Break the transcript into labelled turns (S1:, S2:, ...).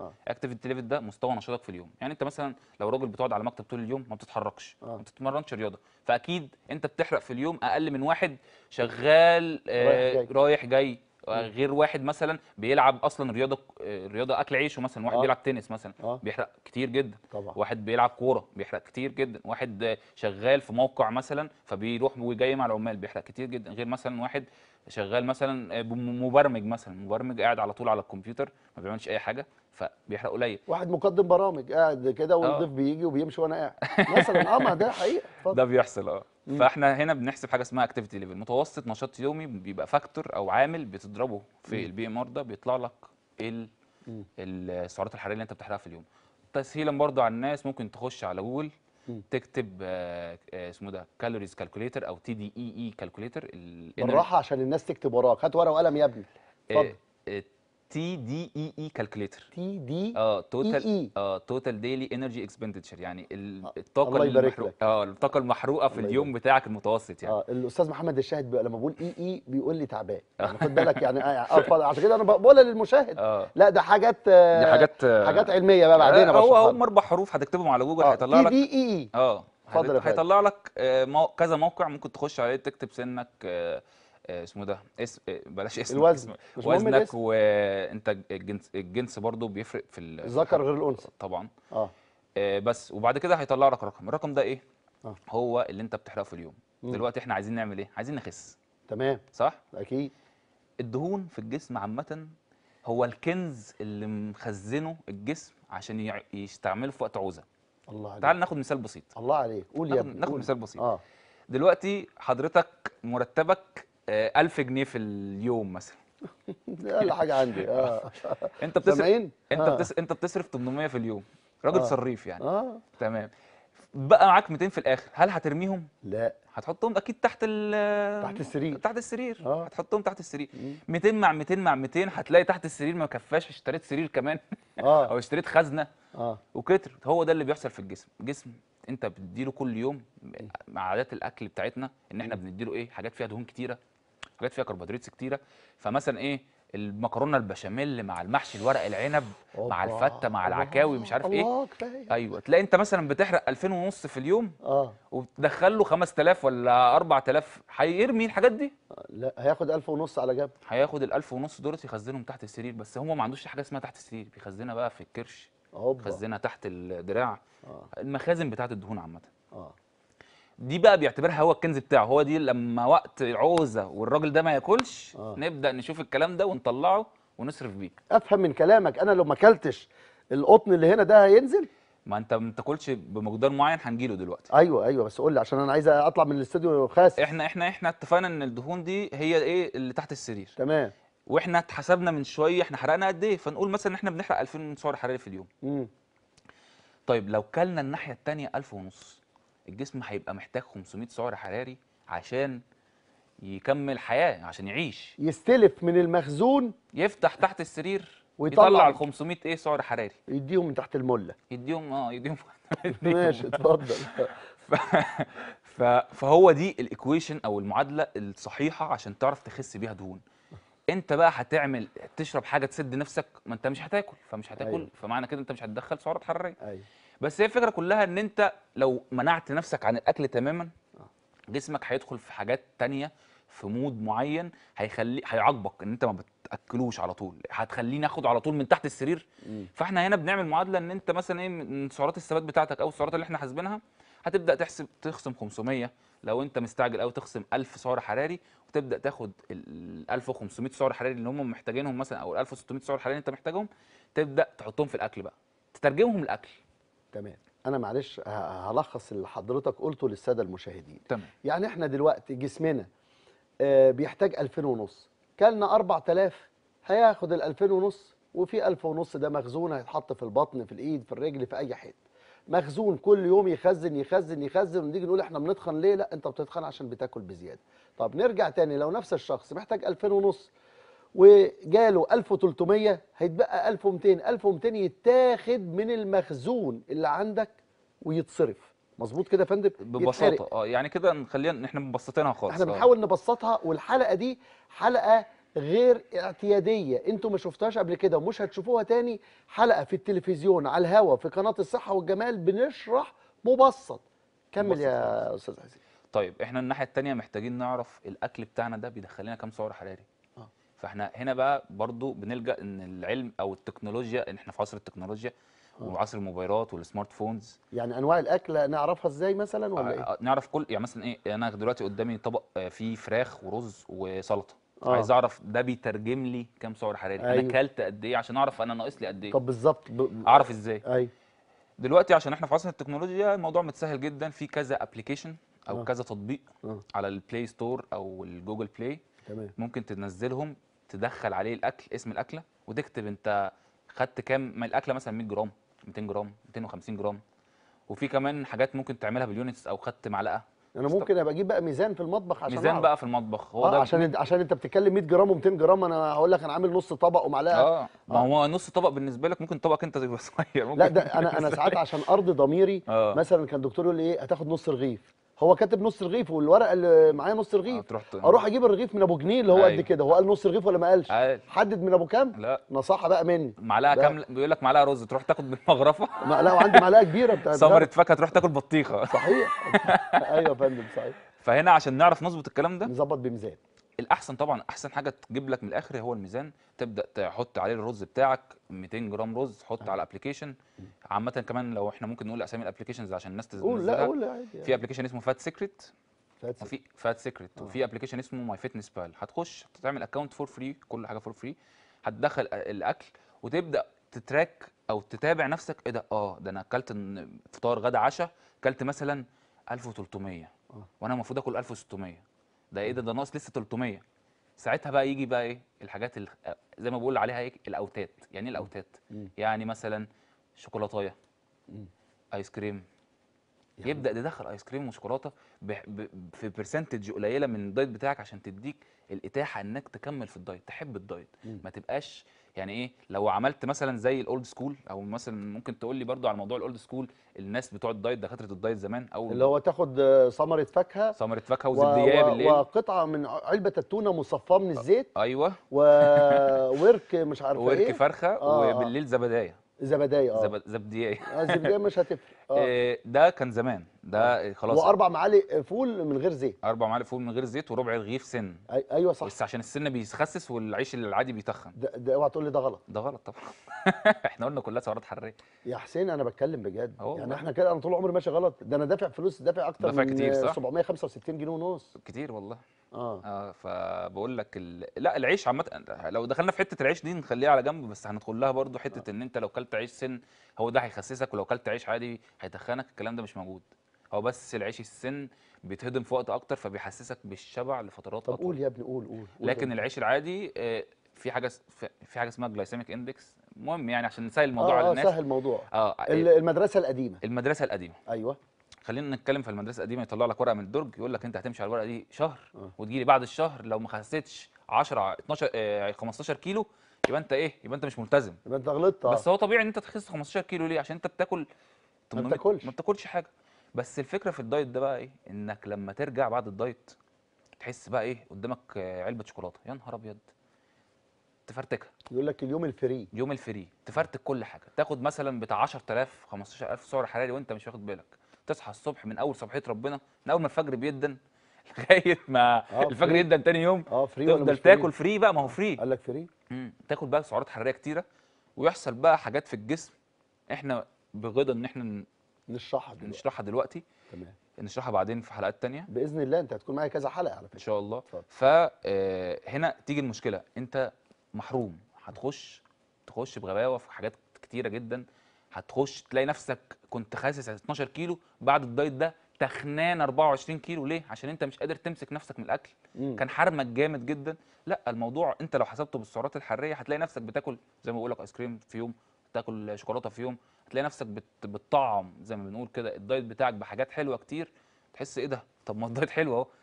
S1: آه. اكتيفيتي ليفل ده مستوى نشاطك في اليوم يعني انت مثلا لو راجل بتقعد على مكتب طول اليوم ما بتتحركش آه. ما بتتمرنش رياضه فاكيد انت بتحرق في اليوم اقل من واحد شغال آه رايح جاي, رايح جاي. آه، غير واحد مثلا بيلعب اصلا رياضه آه، رياضه اكل عيشه مثلا واحد آه. بيلعب تنس مثلا آه. بيحرق كتير جدا طبعا. واحد بيلعب كوره بيحرق كتير جدا واحد شغال في موقع مثلا فبيروح وجاي مع العمال بيحرق كتير جدا غير مثلا واحد شغال مثلا آه، مبرمج مثلا مبرمج قاعد على طول على الكمبيوتر ما بيعملش اي حاجه فبيحرق قليل
S2: واحد مقدم برامج قاعد كده والضيف بيجي وبيمشي وانا قاعد مثلا اه ما ده
S1: حقيقه ده بيحصل اه فاحنا هنا بنحسب حاجه اسمها اكتيفيتي ليفل متوسط نشاط يومي بيبقى فاكتور او عامل بتضربه في البي ام ار ده بيطلع لك السعرات الحراريه اللي انت بتحرقها في اليوم تسهيلا برضو على الناس ممكن تخش على جوجل تكتب آه، آه، اسمه ده كالوريز كالكوليتر او تي دي اي اي كالكوليتر بالراحه
S2: عشان الناس تكتب وراك هات ورقه وقلم يا ابني
S1: آه، اتفضل تي دي اي اي كالكوليتر تي دي اه توتال اه توتال ديلي انرجي اكسبندتشر يعني آه، الطاقه المحروقه اه الطاقه المحروقه في اليوم بتاعك المتوسط يعني اه
S2: الاستاذ محمد الشاهد لما بقول اي e اي e بيقول لي
S1: تعبان يعني خد بالك يعني اه, آه،,
S2: آه، عشان كده انا بقولها للمشاهد آه. لا ده حاجات آه دي حاجات آه حاجات علميه بقى بعدين آه هو هم
S1: اربع حروف هتكتبهم على جوجل هيطلع لك تي دي اي اي اه هيطلع لك كذا موقع ممكن تخش عليه تكتب سنك آه آه، اسمه ده اسم آه، بلاش اسم الوزن اسم وزنك وانت الجنس الجنس برضه بيفرق في الذكر غير الانثى طبعا آه. اه بس وبعد كده هيطلع لك رقم الرقم ده ايه آه. هو اللي انت بتحرقه في اليوم مم. دلوقتي احنا عايزين نعمل ايه عايزين نخس تمام صح اكيد الدهون في الجسم عامه هو الكنز اللي مخزنه الجسم عشان يستعمله في وقت عوزه الله عليك تعال ناخد مثال بسيط الله عليك قول يا ابني ناخد مثال بسيط آه. دلوقتي حضرتك مرتبك 1000 آه، جنيه في اليوم مثلا
S2: دي اقل حاجه عندي اه انت بتصرف انت آه. بتصرف
S1: انت بتصرف 800 في اليوم راجل آه. صريف يعني اه تمام بقى معاك 200 في الاخر هل هترميهم لا هتحطهم اكيد تحت تحت السرير تحت السرير آه. هتحطهم تحت السرير 200 مع 200 مع 200 هتلاقي تحت السرير ما كفاش اشتريت سرير كمان آه. او اشتريت خزنه اه وكتر هو ده اللي بيحصل في الجسم جسم انت بتديله كل يوم مع عادات الاكل بتاعتنا ان احنا بنديله ايه حاجات فيها دهون كتيره حاجات فيها كربوهيدرات كتيره فمثلا ايه المكرونه البشاميل مع المحشي الورق العنب مع الفته مع العكاوي مش عارف ايه كفاية. ايوه تلاقي انت مثلا بتحرق 2000 ونص في اليوم اه وبتدخل له 5000 ولا 4000 هيرمي الحاجات دي لا هياخد 1000 ونص على جنب هياخد ال 1000 ونص دولت يخزنهم تحت السرير بس هو ما عندوش حاجه اسمها تحت السرير بيخزنها بقى في الكرش أوبا. يخزنها تحت الدراع آه. المخازن بتاعه الدهون عامه اه دي بقى بيعتبرها هو الكنز بتاعه هو دي لما وقت العوزه والراجل ده ما ياكلش آه. نبدا نشوف الكلام ده ونطلعه ونصرف بيه
S2: افهم من كلامك انا لو ما اكلتش القطن اللي هنا ده هينزل ما انت ما تاكلش بمقدار معين هنجيله دلوقتي ايوه ايوه بس قول لي عشان انا عايز اطلع من الاستوديو خاسر احنا
S1: احنا احنا اتفقنا ان الدهون دي هي ايه اللي تحت السرير تمام واحنا اتحسبنا من شويه احنا حرقنا قد ايه فنقول مثلا ان احنا بنحرق 2000 سعر حراري في اليوم امم طيب لو كلنا الناحيه الثانيه 1000 ونص الجسم هيبقى محتاج 500 سعر حراري عشان يكمل حياه عشان يعيش
S2: يستلف من المخزون
S1: يفتح تحت السرير ويطلع ال 500 ايه سعر حراري يديهم من تحت المله يديهم اه يديهم ماشي اتفضل ف... فهو دي الايكويشن او المعادله الصحيحه عشان تعرف تخس بيها دهون انت بقى هتعمل تشرب حاجه تسد نفسك ما انت مش هتاكل فمش هتاكل أيوه. فمعنى كده انت مش هتدخل سعرات حراريه أيوه. بس هي الفكره كلها ان انت لو منعت نفسك عن الاكل تماما آه. جسمك هيدخل في حاجات تانية في مود معين هيخلي هيعاقبك ان انت ما بتاكلوش على طول هتخليه ناخد على طول من تحت السرير م. فاحنا هنا بنعمل معادله ان انت مثلا ايه من سعرات الثبات بتاعتك او السعرات اللي احنا حاسبينها هتبدا تحسب تخصم 500 لو انت مستعجل قوي تخصم 1000 سعر حراري وتبدا تاخد ال 1500 سعر حراري اللي هم محتاجينهم مثلا او ال 1600 سعر حراري اللي انت محتاجهم تبدا تحطهم في الاكل بقى تترجمهم الاكل
S2: تمام انا معلش هلخص اللي حضرتك قلته للساده المشاهدين تمام يعني احنا دلوقتي جسمنا آه، بيحتاج 2000 ونص كلنا 4000 هياخد ال 2000 ونص وفي 1000 ونص ده مخزون هيتحط في البطن في الايد في الرجل في اي حته مخزون كل يوم يخزن يخزن يخزن ونيجي نقول احنا بنتخن ليه لا انت بتتخن عشان بتاكل بزياده طب نرجع تاني لو نفس الشخص محتاج 2000 ونص وجاله 1300 هيتبقى 1200 1200 يتاخد من المخزون اللي عندك ويتصرف مظبوط كده يا فندم ببساطه
S1: اه يعني كده نخلينا احنا مبسطينها خالص احنا آه. بنحاول
S2: نبسطها والحلقه دي حلقه غير اعتياديه انتوا ما شفتوهاش قبل كده ومش هتشوفوها تاني حلقه في التلفزيون على الهوا في قناه الصحه والجمال بنشرح مبسط كمل مبسط يا
S1: استاذ عزيز طيب احنا الناحيه الثانيه محتاجين نعرف الاكل بتاعنا ده بيدخل لنا كام سعر حراري فاحنا هنا بقى برضو بنلجا ان العلم او التكنولوجيا ان احنا في عصر التكنولوجيا آه. وعصر الموبايلات والسمارت فونز
S2: يعني انواع الاكل نعرفها ازاي مثلا ولا ايه آه،
S1: آه، نعرف كل يعني مثلا ايه انا دلوقتي قدامي طبق فيه فراخ ورز وسلطه آه. عايز اعرف ده بيترجم لي كام سعر حراري أيوه. انا كلت قد ايه عشان اعرف انا ناقص لي قد ايه طب بالظبط ب... اعرف ازاي ايوه دلوقتي عشان احنا في عصر التكنولوجيا الموضوع متسهل جدا في كذا ابلكيشن او آه. كذا تطبيق آه. على البلاي ستور او الجوجل بلاي تمام. ممكن تنزلهم تدخل عليه الاكل اسم الاكله وتكتب انت خدت كام ما الاكله مثلا 100 جرام 200 جرام 250 جرام وفي كمان حاجات ممكن تعملها باليونتس او خدت معلقه انا يعني ممكن
S2: ابقى اجيب بقى ميزان في المطبخ عشان ميزان أعرف. بقى
S1: في المطبخ هو آه ده عشان انت
S2: عشان انت بتتكلم 100 جرام و200 جرام انا هقول لك انا عامل نص طبق ومعلقه اه ما آه.
S1: هو نص طبق بالنسبه لك ممكن طبقك انت يبقى صغير ممكن لا ده انا انا ساعات
S2: عشان ارضي ضميري آه. مثلا كان دكتور يقول لي ايه هتاخد نص رغيف هو كاتب نص رغيف والورقه اللي معايا نص رغيف اروح اجيب الرغيف من ابو جنيه اللي هو قد أيوه. كده هو قال نص رغيف ولا ما قالش أيوه. حدد من ابو كام لا نصحه بقى مني معلقه كامله
S1: بيقول لك معلقه رز تروح تاخد من المغرفه لا وعندي
S2: معلقه كبيره بتاعت ثمره
S1: فاكهه تروح تاكل بطيخه صحيح ايوه يا فندم صحيح فهنا عشان نعرف نظبط الكلام ده نظبط بميزان الاحسن طبعا احسن حاجه تجيب لك من الاخر هو الميزان تبدا تحط عليه الرز بتاعك 200 جرام رز حط آه. على الابلكيشن عامه كمان لو احنا ممكن نقول اسامي الابلكيشنز عشان الناس قول لا قول عادي يعني. في ابلكيشن اسمه فات سيكريت وفي فات آه. سيكريت وفي ابلكيشن اسمه ماي فيتنس بال هتخش تعمل اكونت فور فري كل حاجه فور فري هتدخل الاكل وتبدا تتراك او تتابع نفسك ايه ده اه ده انا اكلت فطار غدا عشاء اكلت مثلا 1300 آه. وانا المفروض اكل 1600 ده ايه ده ده ناقص لسه 300 ساعتها بقى يجي بقى ايه الحاجات زي ما بقول عليها ايه الاوتات يعني ايه الاوتات مم. يعني مثلا شوكولاتايه ايس كريم يعني. يبدا تدخل ايس كريم وشوكولاته ب... ب... في برسنتج قليله من الدايت بتاعك عشان تديك الاتاحه انك تكمل في الدايت تحب الدايت مم. ما تبقاش يعني ايه لو عملت مثلا زي الاولد سكول او مثلا ممكن تقول لي برضو على موضوع الاولد سكول الناس بتوع الدايت دكاتره الدايت زمان او اللي هو تاخد آه، ثمره فاكهه ثمره فاكهه وزبديه و... بالليل
S2: وقطعه من علبه التونه مصفاه من الزيت
S1: ايوه وورك مش عارف ورك ايه ورك فرخه آه, آه. وبالليل زبدايه زبدايه اه زبدايه الزبديه آه، مش هتفرق آه. إيه، ده كان زمان ده آه. خلاص واربع معالق فول من غير زيت اربع معالق فول من غير زيت وربع رغيف سن أي... ايوه صح بس عشان السن بيخسس والعيش العادي بيتخن ده, ده اوعى تقول لي ده غلط ده غلط طبعا احنا قلنا كلها سعرات حراريه
S2: يا حسين انا بتكلم بجد أوه. يعني احنا كده انا طول عمري ماشي غلط ده انا دافع فلوس دافع اكتر دافع من كتير صح؟ 765 جنيه ونص كتير والله
S1: اه اه فبقول لك ال... لا العيش عامه لو دخلنا في حته العيش دي نخليها على جنب بس هندخل لها برضو حته آه. ان انت لو كلت عيش سن هو ده هيخسسك ولو كلت عيش عادي هيتخنك الكلام ده مش موجود هو بس العيش السن بيتهضم في وقت اكتر فبيحسسك بالشبع لفترات طب اطول قول
S2: يا ابني قول قول, لكن العيش
S1: العادي آه، في حاجه في حاجه اسمها جلايسيميك اندكس مهم يعني عشان نسهل الموضوع آه على الناس اه سهل الموضوع اه المدرسه القديمه المدرسه القديمه ايوه خلينا نتكلم في المدرسه القديمه يطلع لك ورقه من الدرج يقول لك انت هتمشي على الورقه دي شهر آه. وتجي لي بعد الشهر لو ما خسيتش 10 12 اه 15 كيلو يبقى انت ايه يبقى انت مش ملتزم يبقى انت غلطت آه. بس هو طبيعي ان انت تخس 15 كيلو ليه عشان انت بتاكل ما بتاكلش ما بتاكلش حاجه بس الفكره في الدايت ده بقى ايه انك لما ترجع بعد الدايت تحس بقى ايه قدامك علبه شوكولاته يا نهار ابيض تفرتكها يقول لك اليوم الفري يوم الفري تفرتك كل حاجه تاخد مثلا بتاع 10000 15000 سعر حراري وانت مش واخد بالك تصحى الصبح من اول صبحيه ربنا من اول ما الفجر بيدن لغايه ما آه، الفجر يدن تاني يوم اه فري تفضل تاكل فري بقى ما هو فري قال لك فري مم. تاكل بقى سعرات حراريه كتيره ويحصل بقى حاجات في الجسم احنا بغض ان احنا نشرحها دلوقتي نشرحها دلوقتي تمام نشرحها بعدين في حلقات تانية باذن الله انت هتكون معايا كذا حلقه على فكره ان شاء الله فهنا آه، تيجي المشكله انت محروم هتخش تخش بغباوه في حاجات كتيره جدا هتخش تلاقي نفسك كنت خاسس 12 كيلو بعد الدايت ده تخنان 24 كيلو ليه عشان انت مش قادر تمسك نفسك من الاكل مم. كان حرمك جامد جدا لا الموضوع انت لو حسبته بالسعرات الحراريه هتلاقي نفسك بتاكل زي ما بقول لك ايس كريم في يوم تاكل شوكولاته في يوم هتلاقي نفسك بتطعم زي ما بنقول كده الدايت بتاعك بحاجات حلوه كتير تحس ايه ده طب ما الدايت حلو اهو